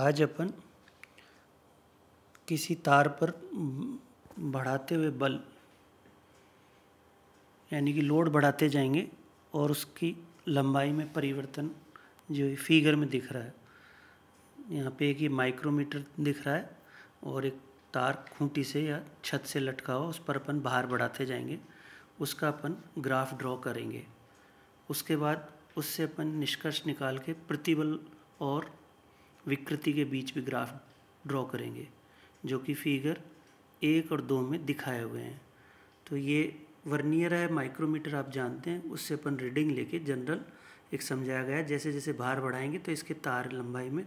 आज अपन किसी तार पर बढ़ाते हुए बल यानी कि लोड बढ़ाते जाएंगे और उसकी लंबाई में परिवर्तन जो फिगर में दिख रहा है यहाँ पे एक ये माइक्रोमीटर दिख रहा है और एक तार खूंटी से या छत से लटका हुआ उस पर अपन भार बढ़ाते जाएंगे उसका अपन ग्राफ ड्रॉ करेंगे उसके बाद उससे अपन निष्कर्ष निकाल के प्रतिबल और विकृति के बीच भी ग्राफ ड्रॉ करेंगे जो कि फिगर एक और दो में दिखाए हुए हैं तो ये वर्नियर है माइक्रोमीटर आप जानते हैं उससे अपन रीडिंग लेके जनरल एक समझाया गया है जैसे जैसे भार बढ़ाएंगे तो इसके तार लंबाई में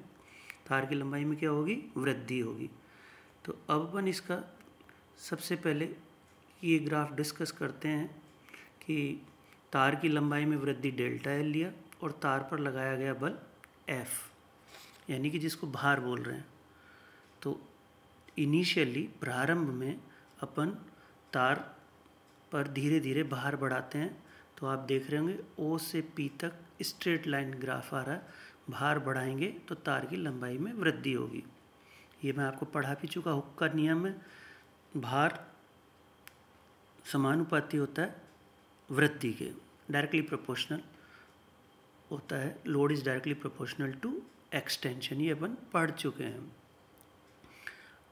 तार की लंबाई में क्या होगी वृद्धि होगी तो अब अपन इसका सबसे पहले ये ग्राफ डिस्कस करते हैं कि तार की लंबाई में वृद्धि डेल्टा एल लिया और तार पर लगाया गया बल एफ़ यानी कि जिसको भार बोल रहे हैं तो इनिशियली प्रारंभ में अपन तार पर धीरे धीरे भार बढ़ाते हैं तो आप देख रहे होंगे ओ से पी तक स्ट्रेट लाइन ग्राफ आ रहा है भार बढ़ाएंगे तो तार की लंबाई में वृद्धि होगी ये मैं आपको पढ़ा भी चुका हुक का नियम है भार समानुपाती होता है वृद्धि के डायरेक्टली प्रोपोर्शनल होता है load is directly proportional to extension ये अपन पढ़ चुके हैं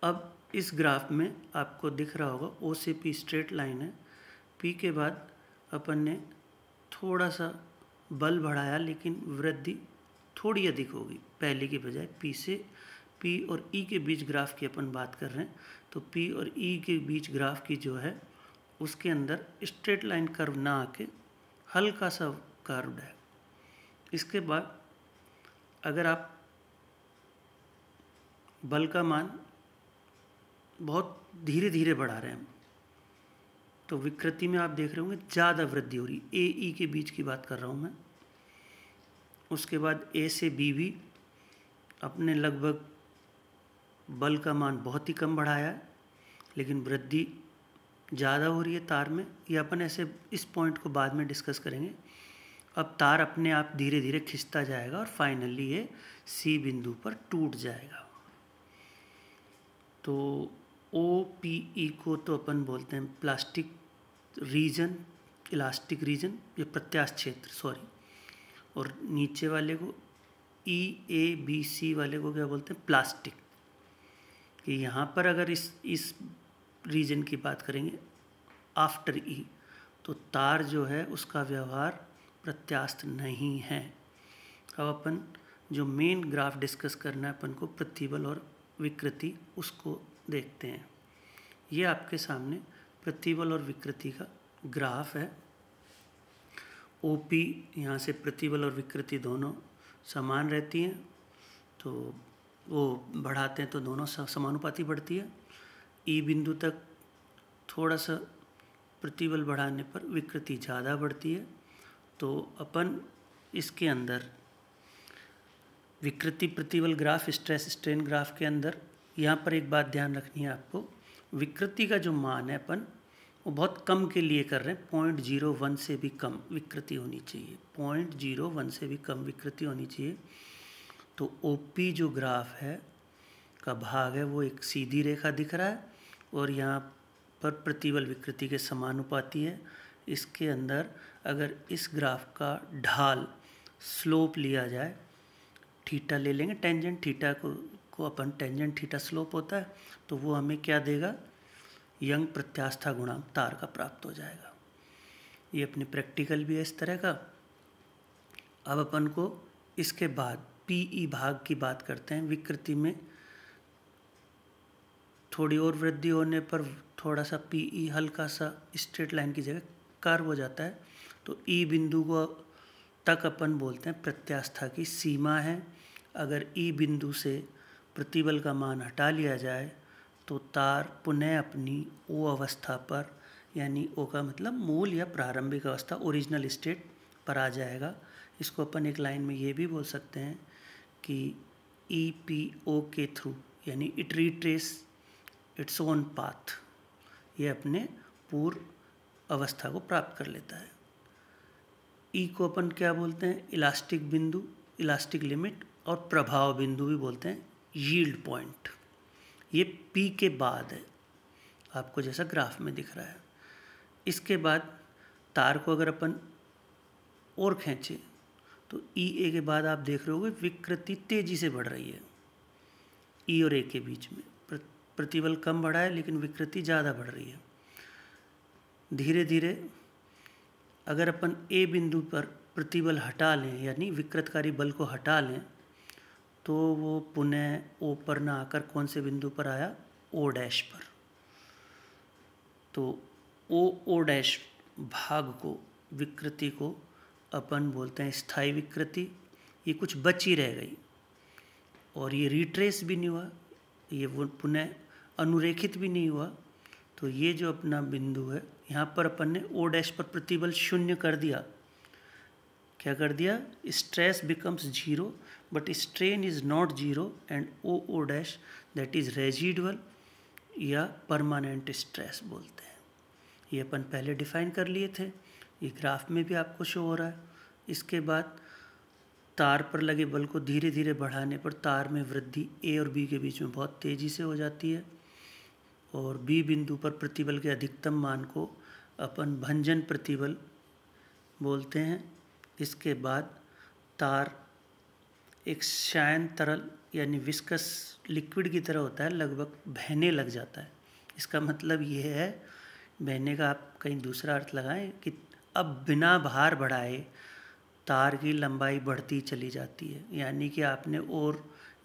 अब इस ग्राफ में आपको दिख रहा होगा ओ से पी स्ट्रेट लाइन है पी के बाद अपन ने थोड़ा सा बल बढ़ाया लेकिन वृद्धि थोड़ी अधिक होगी पहले के बजाय पी से पी और ई e के बीच ग्राफ की अपन बात कर रहे हैं तो पी और ई e के बीच ग्राफ की जो है उसके अंदर स्ट्रेट लाइन कर्व ना आके हल्का सा कर्व है इसके बाद अगर आप बल का मान बहुत धीरे धीरे बढ़ा रहे हैं तो विकृति में आप देख रहे होंगे ज़्यादा वृद्धि हो रही ए ई e के बीच की बात कर रहा हूँ मैं उसके बाद ए से बी भी अपने लगभग बल का मान बहुत ही कम बढ़ाया है लेकिन वृद्धि ज़्यादा हो रही है तार में ये अपन ऐसे इस पॉइंट को बाद में डिस्कस करेंगे अब तार अपने आप धीरे धीरे खिंचता जाएगा और फाइनली ये सी बिंदु पर टूट जाएगा तो ओ पी ई को तो अपन बोलते हैं प्लास्टिक रीजन इलास्टिक रीजन ये प्रत्याश क्षेत्र सॉरी और नीचे वाले को ई ए बी सी वाले को क्या बोलते हैं प्लास्टिक कि यहाँ पर अगर इस इस रीजन की बात करेंगे आफ्टर ई e, तो तार जो है उसका व्यवहार प्रत्यास्त नहीं है अब अपन जो मेन ग्राफ डिस्कस करना है अपन को प्रतिबल और विकृति उसको देखते हैं ये आपके सामने प्रतिबल और विकृति का ग्राफ है ओ पी यहाँ से प्रतिबल और विकृति दोनों समान रहती हैं तो वो बढ़ाते हैं तो दोनों समानुपाती बढ़ती है ई e बिंदु तक थोड़ा सा प्रतिबल बढ़ाने पर विकृति ज़्यादा बढ़ती है तो अपन इसके अंदर विकृति प्रतिबल ग्राफ स्ट्रेस स्ट्रेन ग्राफ के अंदर यहाँ पर एक बात ध्यान रखनी है आपको विकृति का जो मान है अपन वो बहुत कम के लिए कर रहे हैं पॉइंट जीरो वन से भी कम विकृति होनी चाहिए पॉइंट जीरो वन से भी कम विकृति होनी चाहिए तो ओ जो ग्राफ है का भाग है वो एक सीधी रेखा दिख रहा है और यहाँ पर प्रतिबल विकृति के समानुपाती है इसके अंदर अगर इस ग्राफ का ढाल स्लोप लिया जाए थीटा ले लेंगे टेंजेंट थीटा को को अपन टेंजेंट थीटा स्लोप होता है तो वो हमें क्या देगा यंग प्रत्यास्था गुणांक तार का प्राप्त हो जाएगा ये अपने प्रैक्टिकल भी है इस तरह का अब अपन को इसके बाद पीई e भाग की बात करते हैं विकृति में थोड़ी और वृद्धि होने पर थोड़ा सा पीई e हल्का सा स्ट्रेट लाइन की जगह कर्व हो जाता है तो ई बिंदु को तक अपन बोलते हैं प्रत्यास्था की सीमा है अगर ई बिंदु से प्रतिबल का मान हटा लिया जाए तो तार पुनः अपनी ओ अवस्था पर यानी ओ का मतलब मूल या प्रारंभिक अवस्था ओरिजिनल स्टेट पर आ जाएगा इसको अपन एक लाइन में ये भी बोल सकते हैं कि ई पी ओ के थ्रू यानी it retrace its own path ये अपने पूर्व अवस्था को प्राप्त कर लेता है ई e को अपन क्या बोलते हैं इलास्टिक बिंदु इलास्टिक लिमिट और प्रभाव बिंदु भी बोलते हैं यील्ड पॉइंट ये पी के बाद है आपको जैसा ग्राफ में दिख रहा है इसके बाद तार को अगर अपन और खींचे तो ई e ए के बाद आप देख रहे हो विकृति तेज़ी से बढ़ रही है ई e और ए के बीच में प्रतिबल कम बढ़ा है लेकिन विकृति ज़्यादा बढ़ रही है धीरे धीरे अगर अपन ए बिंदु पर प्रतिबल हटा लें यानी विकृतकारी बल को हटा लें तो वो पुनः ओ पर ना आकर कौन से बिंदु पर आया ओ डैश पर तो ओ ओ डैश भाग को विकृति को अपन बोलते हैं स्थायी विकृति ये कुछ बची रह गई और ये रिट्रेस भी नहीं हुआ ये वो पुनः अनुरेखित भी नहीं हुआ तो ये जो अपना बिंदु है यहाँ पर अपन ने ओ डैश पर प्रतिबल शून्य कर दिया क्या कर दिया stress becomes zero but strain is not zero and O O dash that is residual या परमानेंट स्ट्रेस बोलते हैं ये अपन पहले डिफाइन कर लिए थे ये ग्राफ में भी आपको शो हो रहा है इसके बाद तार पर लगे बल को धीरे धीरे बढ़ाने पर तार में वृद्धि ए और बी के बीच में बहुत तेज़ी से हो जाती है और बी बिंदु पर प्रतिबल के अधिकतम मान को अपन भंजन प्रतिबल बोलते हैं इसके बाद तार एक शायन तरल यानी विस्कस लिक्विड की तरह होता है लगभग बहने लग जाता है इसका मतलब ये है बहने का आप कहीं दूसरा अर्थ लगाएं कि अब बिना भार बढ़ाए तार की लंबाई बढ़ती चली जाती है यानी कि आपने और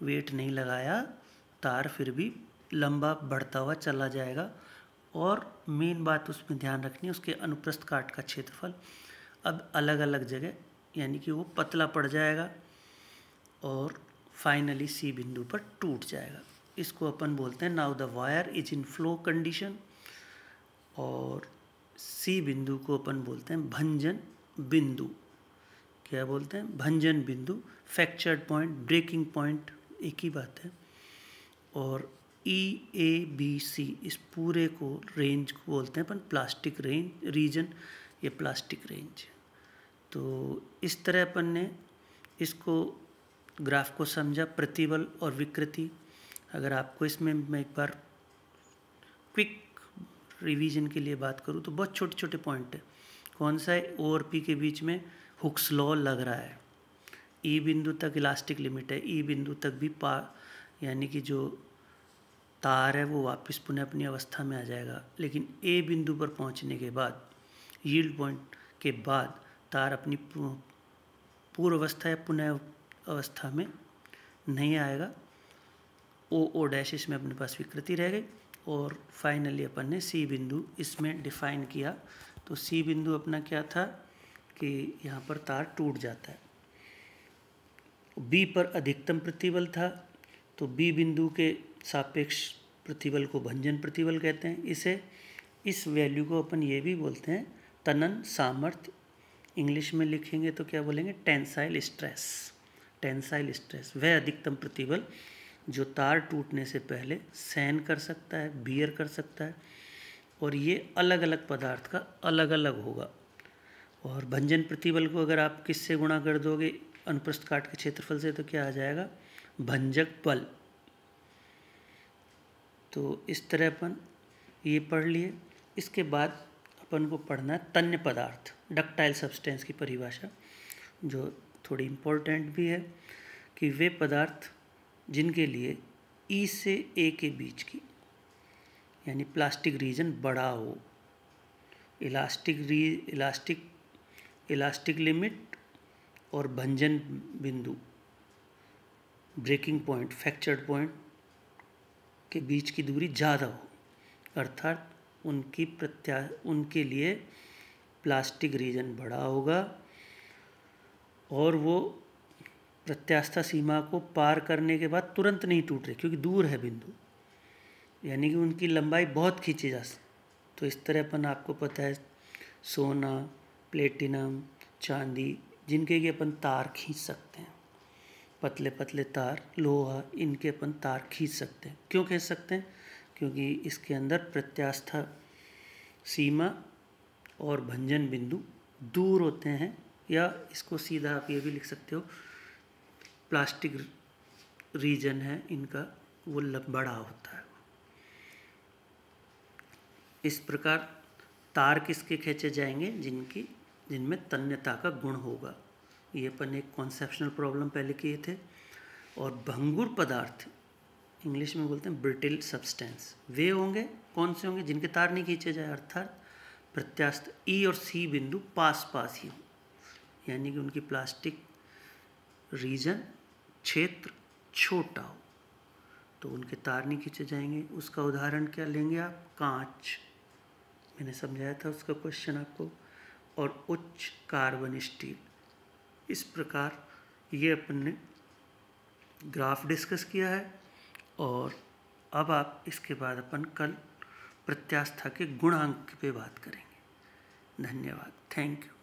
वेट नहीं लगाया तार फिर भी लंबा बढ़ता हुआ चला जाएगा और मेन बात उसमें ध्यान रखनी है उसके अनुप्रस्थ काट का क्षेत्रफल अब अलग अलग जगह यानी कि वो पतला पड़ जाएगा और फाइनली सी बिंदु पर टूट जाएगा इसको अपन बोलते हैं now the wire is in flow condition और सी बिंदु को अपन बोलते हैं भंजन बिंदु क्या बोलते हैं भंजन बिंदु फ्रैक्चर्ड पॉइंट ब्रेकिंग पॉइंट एक ही बात है और ई ए बी सी इस पूरे को रेंज को बोलते हैं अपन प्लास्टिक रेंज रीजन ये प्लास्टिक रेंज तो इस तरह अपन ने इसको ग्राफ को समझा प्रतिबल और विकृति अगर आपको इसमें मैं एक बार क्विक रिवीजन के लिए बात करूँ तो बहुत छोटे छोटे पॉइंट है कौन सा है ओ और पी के बीच में हुक्स लॉ लग रहा है ई e बिंदु तक इलास्टिक लिमिट है ई e बिंदु तक भी पा यानी कि जो तार है वो वापस पुनः अपनी अवस्था में आ जाएगा लेकिन ए बिंदु पर पहुंचने के बाद यील्ड पॉइंट के बाद तार अपनी पूर्व अवस्था या पुनः अवस्था में नहीं आएगा ओ ओ डैश इसमें अपने पास विकृति रह गई और फाइनली अपन ने सी बिंदु इसमें डिफाइन किया तो सी बिंदु अपना क्या था कि यहाँ पर तार टूट जाता है बी पर अधिकतम प्रतिबल था तो बी बिंदु के सापेक्ष प्रतिबल को भंजन प्रतिबल कहते हैं इसे इस वैल्यू को अपन ये भी बोलते हैं तनन सामर्थ्य इंग्लिश में लिखेंगे तो क्या बोलेंगे टेंसाइल स्ट्रेस टेंसाइल स्ट्रेस वह अधिकतम प्रतिबल जो तार टूटने से पहले सहन कर सकता है बियर कर सकता है और ये अलग अलग पदार्थ का अलग अलग होगा और भंजन प्रतिबल को अगर आप किससे गुणा कर दोगे अनुप्रस्थ काट के क्षेत्रफल से तो क्या आ जाएगा भंजक बल तो इस तरह अपन ये पढ़ लिए इसके बाद अपन को पढ़ना है तन्य पदार्थ डक्टाइल सब्सटेंस की परिभाषा जो थोड़ी इम्पोर्टेंट भी है कि वे पदार्थ जिनके लिए ई से ए के बीच की यानी प्लास्टिक रीजन बड़ा हो इलास्टिक री इलास्टिक इलास्टिक लिमिट और भंजन बिंदु ब्रेकिंग पॉइंट फ्रैक्चर्ड पॉइंट के बीच की दूरी ज़्यादा हो अर्थात उनकी प्रत्या उनके लिए प्लास्टिक रीजन बड़ा होगा और वो प्रत्यास्था सीमा को पार करने के बाद तुरंत नहीं टूट रहे क्योंकि दूर है बिंदु यानी कि उनकी लंबाई बहुत खींची जा सकती तो इस तरह अपन आपको पता है सोना प्लेटिनम चांदी जिनके कि अपन तार खींच सकते हैं पतले पतले तार लोहा इनके अपन तार खींच सकते हैं क्यों खींच सकते हैं क्योंकि इसके अंदर प्रत्यास्था सीमा और भंजन बिंदु दूर होते हैं या इसको सीधा आप ये भी लिख सकते हो प्लास्टिक रीजन है इनका वो बड़ा होता है इस प्रकार तार किसके खींचे जाएंगे जिनकी जिनमें तन्यता का गुण होगा ये अपन एक कॉन्सेप्शनल प्रॉब्लम पहले किए थे और भंगुर पदार्थ इंग्लिश में बोलते हैं ब्रिटिल सब्सटेंस वे होंगे कौन से होंगे जिनके तार नहीं खींचे जाए अर्थात प्रत्यास्त ई e और सी बिंदु पास पास ही हों यानी कि उनकी प्लास्टिक रीजन क्षेत्र छोटा हो तो उनके तार नहीं खींचे जाएंगे उसका उदाहरण क्या लेंगे आप कांच मैंने समझाया था उसका क्वेश्चन आपको और उच्च कार्बन स्टील इस प्रकार ये अपन ने ग्राफ डिस्कस किया है और अब आप इसके बाद अपन कल प्रत्यास्था के गुणांक पे बात करेंगे धन्यवाद थैंक यू